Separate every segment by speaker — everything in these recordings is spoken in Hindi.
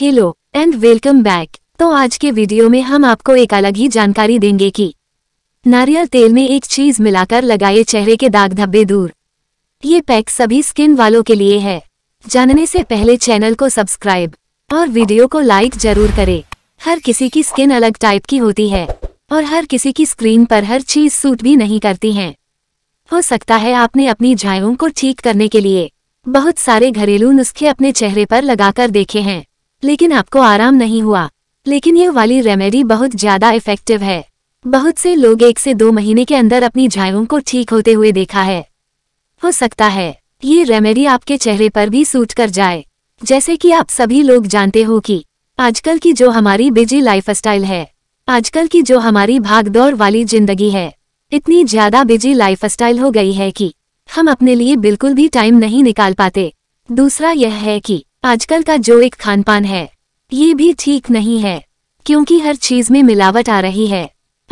Speaker 1: हेलो एंड वेलकम बैक तो आज के वीडियो में हम आपको एक अलग ही जानकारी देंगे कि नारियल तेल में एक चीज मिलाकर लगाए चेहरे के दाग धब्बे दूर ये पैक सभी स्किन वालों के लिए है जानने से पहले चैनल को सब्सक्राइब और वीडियो को लाइक जरूर करें हर किसी की स्किन अलग टाइप की होती है और हर किसी की स्क्रीन पर हर चीज सूट भी नहीं करती है हो सकता है आपने अपनी झायों को ठीक करने के लिए बहुत सारे घरेलू नुस्खे अपने चेहरे पर लगाकर देखे हैं लेकिन आपको आराम नहीं हुआ लेकिन यह वाली रेमेडी बहुत ज्यादा इफेक्टिव है बहुत से लोग एक से दो महीने के अंदर अपनी झायों को ठीक होते हुए देखा है हो सकता है ये रेमेडी आपके चेहरे पर भी सूट कर जाए जैसे कि आप सभी लोग जानते हो कि आजकल की जो हमारी बिजी लाइफस्टाइल है आजकल की जो हमारी भागदौड़ वाली जिंदगी है इतनी ज्यादा बिजी लाइफस्टाइल हो गई है कि हम अपने लिए बिल्कुल भी टाइम नहीं निकाल पाते दूसरा यह है कि आजकल का जो एक खानपान है ये भी ठीक नहीं है क्योंकि हर चीज में मिलावट आ रही है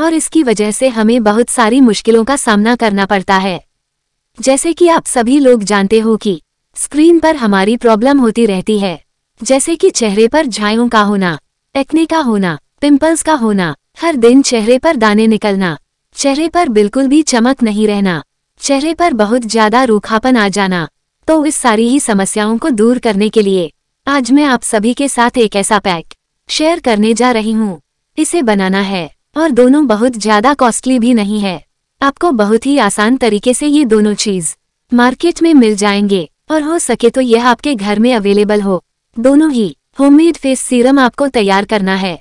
Speaker 1: और इसकी वजह से हमें बहुत सारी मुश्किलों का सामना करना पड़ता है जैसे कि आप सभी लोग जानते हो कि स्क्रीन पर हमारी प्रॉब्लम होती रहती है जैसे कि चेहरे पर झायों का होना एक्ने का होना पिंपल्स का होना हर दिन चेहरे पर दाने निकलना चेहरे पर बिल्कुल भी चमक नहीं रहना चेहरे पर बहुत ज्यादा रूखापन आ जाना तो इस सारी ही समस्याओं को दूर करने के लिए आज मैं आप सभी के साथ एक ऐसा पैक शेयर करने जा रही हूँ इसे बनाना है और दोनों बहुत ज्यादा कॉस्टली भी नहीं है आपको बहुत ही आसान तरीके से ये दोनों चीज मार्केट में मिल जाएंगे और हो सके तो यह आपके घर में अवेलेबल हो दोनों ही होममेड फेस सीरम आपको तैयार करना है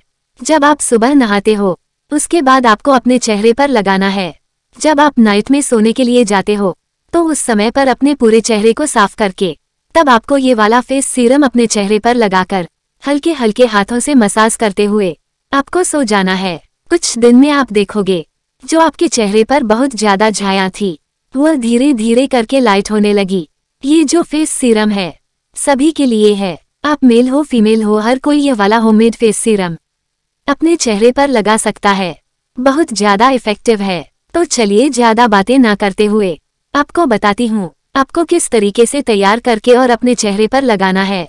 Speaker 1: जब आप सुबह नहाते हो उसके बाद आपको अपने चेहरे पर लगाना है जब आप नाइट में सोने के लिए जाते हो तो उस समय पर अपने पूरे चेहरे को साफ करके तब आपको ये वाला फेस सीरम अपने चेहरे पर लगाकर हल्के हल्के हाथों से मसाज करते हुए आपको सो जाना है कुछ दिन में आप देखोगे जो आपके चेहरे पर बहुत ज्यादा झाया थी वह धीरे धीरे करके लाइट होने लगी ये जो फेस सीरम है सभी के लिए है आप मेल हो फीमेल हो हर कोई ये वाला होममेड फेस सीरम अपने चेहरे पर लगा सकता है बहुत ज्यादा इफेक्टिव है तो चलिए ज्यादा बातें ना करते हुए आपको बताती हूँ आपको किस तरीके से तैयार करके और अपने चेहरे पर लगाना है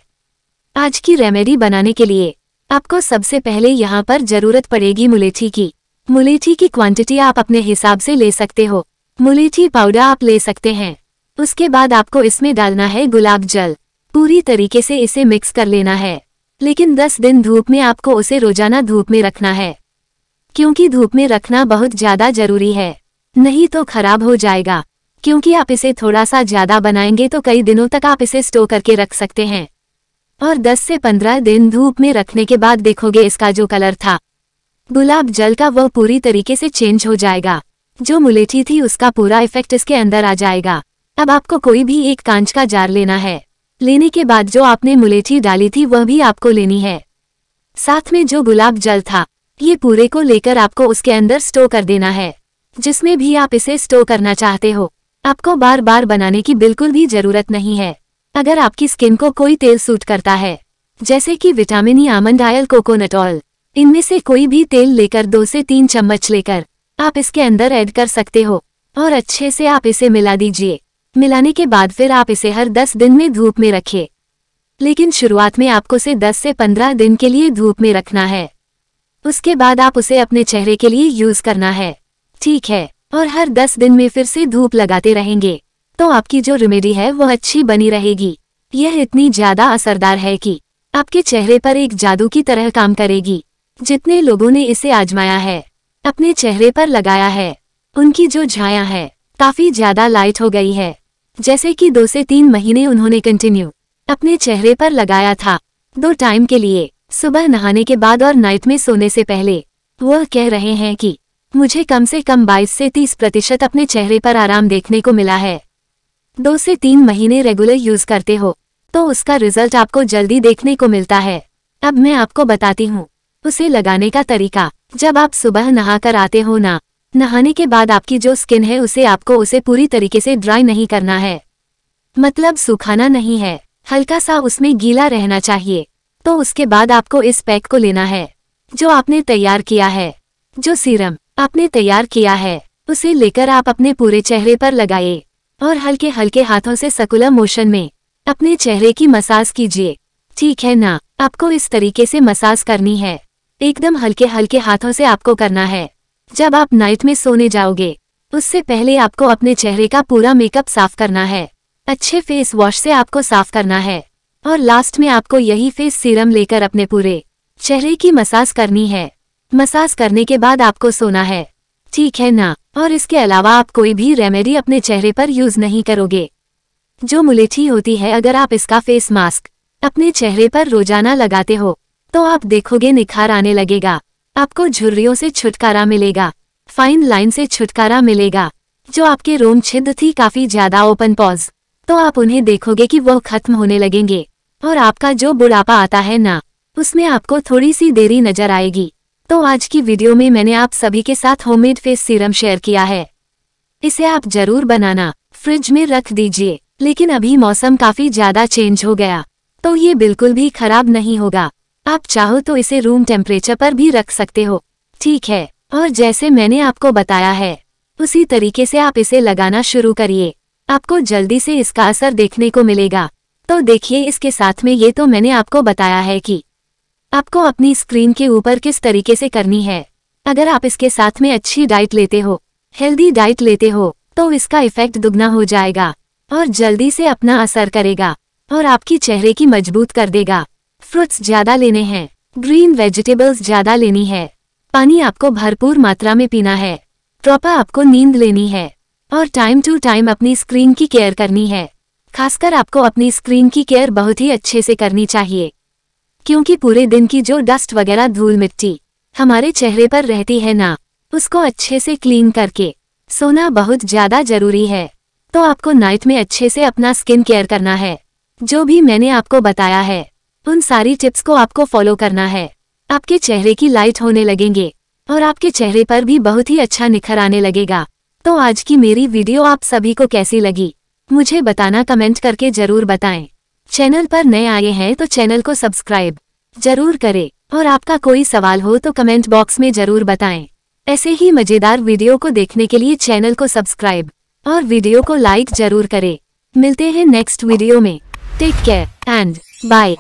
Speaker 1: आज की रेमेडी बनाने के लिए आपको सबसे पहले यहाँ पर जरूरत पड़ेगी मुलेठी की मुलेठी की क्वांटिटी आप अपने हिसाब से ले सकते हो मुलेठी पाउडर आप ले सकते हैं उसके बाद आपको इसमें डालना है गुलाब जल पूरी तरीके से इसे मिक्स कर लेना है लेकिन 10 दिन धूप में आपको उसे रोजाना धूप में रखना है क्योंकि धूप में रखना बहुत ज़्यादा जरूरी है नहीं तो खराब हो जाएगा क्योंकि आप इसे थोड़ा सा ज्यादा बनाएंगे तो कई दिनों तक आप इसे स्टोर करके रख सकते हैं और 10 से 15 दिन धूप में रखने के बाद देखोगे इसका जो कलर था गुलाब जल का वह पूरी तरीके से चेंज हो जाएगा जो मुलेठी थी उसका पूरा इफेक्ट इसके अंदर आ जाएगा अब आपको कोई भी एक कांच का जार लेना है लेने के बाद जो आपने मुलेठी डाली थी वह भी आपको लेनी है साथ में जो गुलाब जल था ये पूरे को लेकर आपको उसके अंदर स्टोर कर देना है जिसमें भी आप इसे स्टोर करना चाहते हो आपको बार बार बनाने की बिल्कुल भी जरूरत नहीं है अगर आपकी स्किन को कोई तेल सूट करता है जैसे कि vitamin E almond oil coconut oil इनमें से कोई भी तेल लेकर दो से तीन चम्मच लेकर आप इसके अंदर ऐड कर सकते हो और अच्छे से आप इसे मिला दीजिए मिलाने के बाद फिर आप इसे हर दस दिन में धूप में रखिए लेकिन शुरुआत में आपको उसे दस से पंद्रह दिन के लिए धूप में रखना है उसके बाद आप उसे अपने चेहरे के लिए यूज करना है ठीक है और हर दस दिन में फिर से धूप लगाते रहेंगे तो आपकी जो रेमेडी है वह अच्छी बनी रहेगी यह इतनी ज्यादा असरदार है कि आपके चेहरे पर एक जादू की तरह काम करेगी जितने लोगों ने इसे आजमाया है अपने चेहरे पर लगाया है उनकी जो झाया है काफी ज्यादा लाइट हो गई है जैसे कि दो से तीन महीने उन्होंने कंटिन्यू अपने चेहरे पर लगाया था दो टाइम के लिए सुबह नहाने के बाद और नाइट में सोने से पहले वह कह रहे हैं कि मुझे कम से कम 22 से 30 प्रतिशत अपने चेहरे पर आराम देखने को मिला है दो से तीन महीने रेगुलर यूज करते हो तो उसका रिजल्ट आपको जल्दी देखने को मिलता है अब मैं आपको बताती हूँ उसे लगाने का तरीका जब आप सुबह नहा कर आते हो ना नहाने के बाद आपकी जो स्किन है उसे आपको उसे पूरी तरीके से ड्राई नहीं करना है मतलब सुखाना नहीं है हल्का सा उसमें गीला रहना चाहिए तो उसके बाद आपको इस पैक को लेना है जो आपने तैयार किया है जो सीरम आपने तैयार किया है उसे लेकर आप अपने पूरे चेहरे पर लगाए और हल्के हल्के हाथों से सकुलर मोशन में अपने चेहरे की मसाज कीजिए ठीक है ना आपको इस तरीके से मसाज करनी है एकदम हल्के हल्के हाथों से आपको करना है जब आप नाइट में सोने जाओगे उससे पहले आपको अपने चेहरे का पूरा मेकअप साफ करना है अच्छे फेस वॉश से आपको साफ करना है और लास्ट में आपको यही फेस सीरम लेकर अपने पूरे चेहरे की मसाज करनी है मसाज करने के बाद आपको सोना है ठीक है ना और इसके अलावा आप कोई भी रेमेडी अपने चेहरे पर यूज नहीं करोगे जो मुलेठी होती है अगर आप इसका फेस मास्क अपने चेहरे पर रोजाना लगाते हो तो आप देखोगे निखार आने लगेगा आपको झुर्रियों से छुटकारा मिलेगा फाइन लाइन से छुटकारा मिलेगा जो आपके रोम छिद थी काफी ज्यादा ओपन पॉज तो आप उन्हें देखोगे कि वह खत्म होने लगेंगे और आपका जो बुढ़ापा आता है ना उसमें आपको थोड़ी सी देरी नजर आएगी तो आज की वीडियो में मैंने आप सभी के साथ होममेड फेस सीरम शेयर किया है इसे आप जरूर बनाना फ्रिज में रख दीजिए लेकिन अभी मौसम काफी ज्यादा चेंज हो गया तो ये बिल्कुल भी खराब नहीं होगा आप चाहो तो इसे रूम टेम्परेचर पर भी रख सकते हो ठीक है और जैसे मैंने आपको बताया है उसी तरीके से आप इसे लगाना शुरू करिए आपको जल्दी से इसका असर देखने को मिलेगा तो देखिए इसके साथ में ये तो मैंने आपको बताया है कि आपको अपनी स्क्रीन के ऊपर किस तरीके से करनी है अगर आप इसके साथ में अच्छी डाइट लेते हो हेल्दी डाइट लेते हो तो इसका इफेक्ट दुगना हो जाएगा और जल्दी से अपना असर करेगा और आपकी चेहरे की मजबूत कर देगा फ्रूट्स ज्यादा लेने हैं ग्रीन वेजिटेबल्स ज्यादा लेनी है पानी आपको भरपूर मात्रा में पीना है प्रॉपर आपको नींद लेनी है और टाइम टू टाइम अपनी स्क्रीन की केयर करनी है खासकर आपको अपनी स्क्रीन की केयर बहुत ही अच्छे से करनी चाहिए क्योंकि पूरे दिन की जो डस्ट वगैरह धूल मिट्टी हमारे चेहरे पर रहती है ना उसको अच्छे से क्लीन करके सोना बहुत ज़्यादा जरूरी है तो आपको नाइट में अच्छे से अपना स्किन केयर करना है जो भी मैंने आपको बताया है उन सारी टिप्स को आपको फॉलो करना है आपके चेहरे की लाइट होने लगेंगे और आपके चेहरे पर भी बहुत ही अच्छा निखर आने लगेगा तो आज की मेरी वीडियो आप सभी को कैसी लगी मुझे बताना कमेंट करके ज़रूर बताएं चैनल पर नए आए हैं तो चैनल को सब्सक्राइब जरूर करें और आपका कोई सवाल हो तो कमेंट बॉक्स में जरूर बताएं ऐसे ही मज़ेदार वीडियो को देखने के लिए चैनल को सब्सक्राइब और वीडियो को लाइक जरूर करें मिलते हैं नेक्स्ट वीडियो में टेक केयर एंड बाय